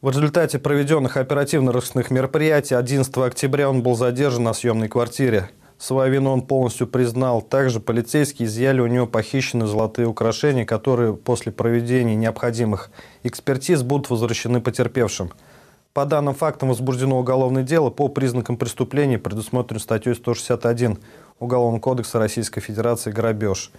В результате проведенных оперативно-розыскных мероприятий 11 октября он был задержан на съемной квартире. Свою вину он полностью признал. Также полицейские изъяли у него похищенные золотые украшения, которые после проведения необходимых экспертиз будут возвращены потерпевшим. По данным фактам возбуждено уголовное дело по признакам преступления, предусмотренным статьей 161 Уголовного кодекса Российской Федерации «Грабеж».